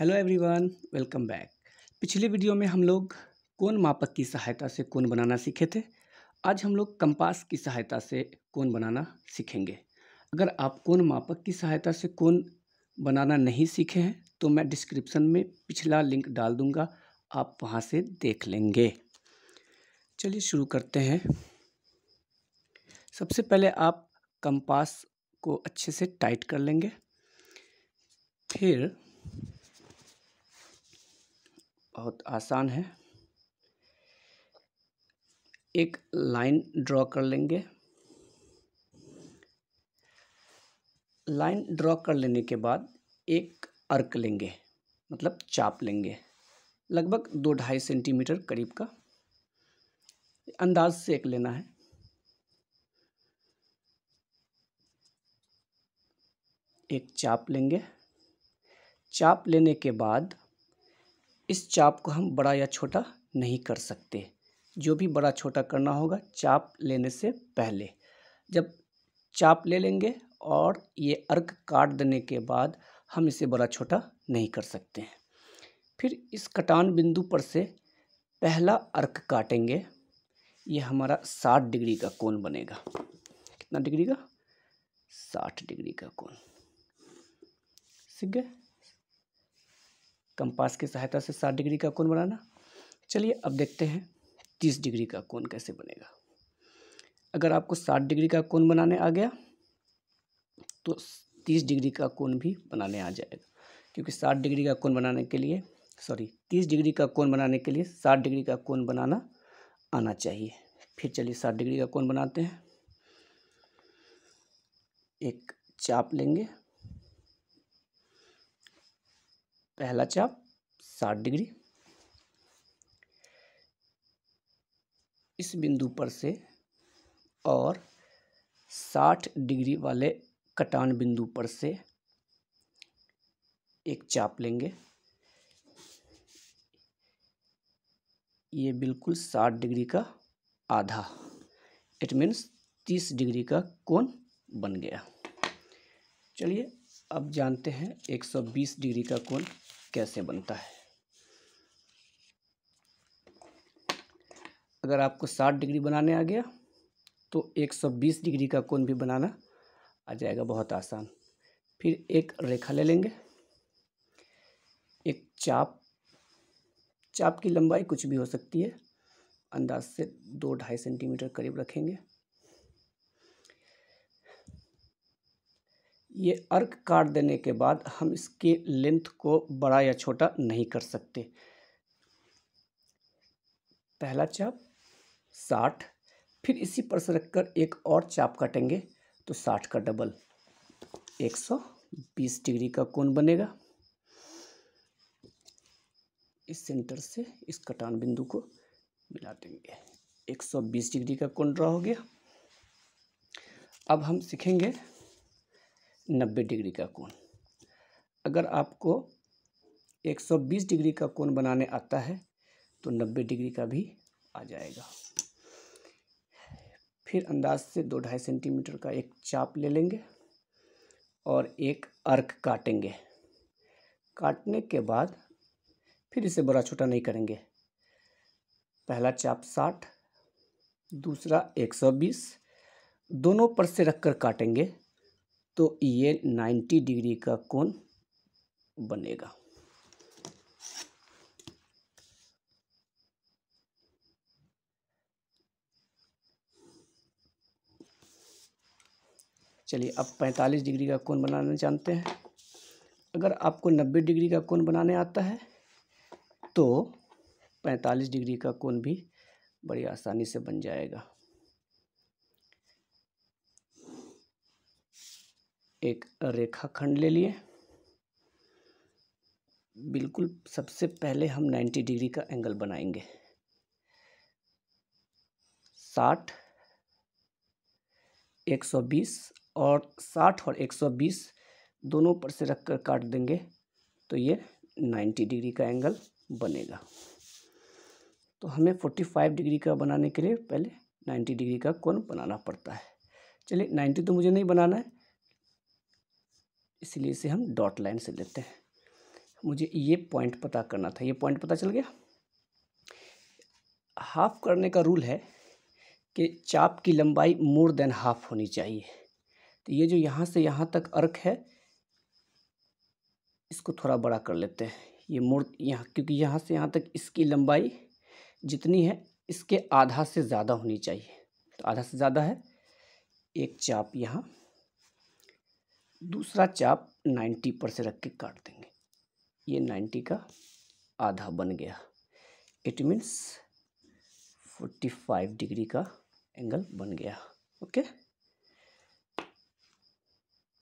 Hello everyone welcome back पिछले video में हम लोग कौन मापक की सहायता से कौन बनाना सीखे थे आज हम लोग कंपास की सहायता से कौन बनाना सीखेंगे अगर आप कौन मापक की सहायता से कौन बनाना नहीं सीखे हैं तो मैं डिस्क्रिप्शन में पिछला लिंक डाल दूंगा आप वहां से देख लेंगे चलिए शुरू करते हैं सबसे पहले आप कंपास को अच्छे से टाइट कर लेंगे फिर बहुत आसान है एक लाइन ड्रॉ कर लेंगे लाइन ड्रॉ कर लेने के बाद एक अर्क लेंगे मतलब चाप लेंगे लगभग दो ढाई सेंटीमीटर करीब का अंदाज से एक लेना है एक चाप लेंगे चाप लेने के बाद इस चाप को हम बड़ा या छोटा नहीं कर सकते जो भी बड़ा छोटा करना होगा चाप लेने से पहले जब चाप ले लेंगे और ये अर्क काट देने के बाद हम इसे बड़ा छोटा नहीं कर सकते हैं फिर इस कटान बिंदु पर से पहला अर्क काटेंगे ये हमारा साठ डिग्री का कोण बनेगा कितना डिग्री का साठ डिग्री का कोण सीख गए कंपास की सहायता से सात डिग्री का कोण बनाना चलिए अब देखते हैं तीस डिग्री का कोण कैसे बनेगा अगर आपको साठ डिग्री का कोण बनाने आ गया तो तीस डिग्री का कोण भी बनाने आ जाएगा क्योंकि साठ डिग्री का कोण बनाने के लिए सॉरी तीस डिग्री का कोण बनाने के लिए साठ डिग्री का कोण बनाना आना चाहिए फिर चलिए साठ डिग्री का कोण बनाते हैं एक चाप लेंगे पहला चाप साठ डिग्री इस बिंदु पर से और साठ डिग्री वाले कटान बिंदु पर से एक चाप लेंगे ये बिल्कुल साठ डिग्री का आधा इट मीन्स तीस डिग्री का कोण बन गया चलिए अब जानते हैं 120 डिग्री का कोण कैसे बनता है अगर आपको 60 डिग्री बनाने आ गया तो 120 डिग्री का कोण भी बनाना आ जाएगा बहुत आसान फिर एक रेखा ले लेंगे एक चाप चाप की लंबाई कुछ भी हो सकती है अंदाज से दो ढाई सेंटीमीटर करीब रखेंगे ये अर्क काट देने के बाद हम इसके लेंथ को बड़ा या छोटा नहीं कर सकते पहला चाप साठ फिर इसी पर से रखकर एक और चाप काटेंगे तो साठ का डबल एक सौ बीस डिग्री का कोण बनेगा इस सेंटर से इस कटान बिंदु को मिला देंगे 120 डिग्री का कोण ड्रा हो गया अब हम सीखेंगे नब्बे डिग्री का कोण अगर आपको 120 डिग्री का कोण बनाने आता है तो 90 डिग्री का भी आ जाएगा फिर अंदाज से दो ढाई सेंटीमीटर का एक चाप ले लेंगे और एक अर्क काटेंगे काटने के बाद फिर इसे बड़ा छोटा नहीं करेंगे पहला चाप साठ दूसरा एक सौ बीस दोनों पर से रख कर काटेंगे तो ये नाइन्टी डिग्री का कोण बनेगा चलिए अब 45 डिग्री का कोण बनाना जानते हैं अगर आपको 90 डिग्री का कोण बनाने आता है तो 45 डिग्री का कोण भी बड़ी आसानी से बन जाएगा एक रेखाखंड ले लिए बिल्कुल सबसे पहले हम 90 डिग्री का एंगल बनाएंगे 60 120 और 60 और 120 दोनों पर से रख कर काट देंगे तो ये 90 डिग्री का एंगल बनेगा तो हमें 45 डिग्री का बनाने के लिए पहले 90 डिग्री का कोण बनाना पड़ता है चलिए 90 तो मुझे नहीं बनाना है इसलिए इसे हम डॉट लाइन से लेते हैं मुझे ये पॉइंट पता करना था ये पॉइंट पता चल गया हाफ करने का रूल है कि चाप की लंबाई मोर देन हाफ होनी चाहिए तो ये जो यहाँ से यहाँ तक अर्क है इसको थोड़ा बड़ा कर लेते हैं ये मोर यहाँ क्योंकि यहाँ से यहाँ तक इसकी लंबाई जितनी है इसके आधा से ज़्यादा होनी चाहिए तो आधा से ज़्यादा है एक चाप यहाँ दूसरा चाप 90 पर से रख के काट देंगे ये 90 का आधा बन गया इट मीन्स 45 डिग्री का एंगल बन गया ओके okay?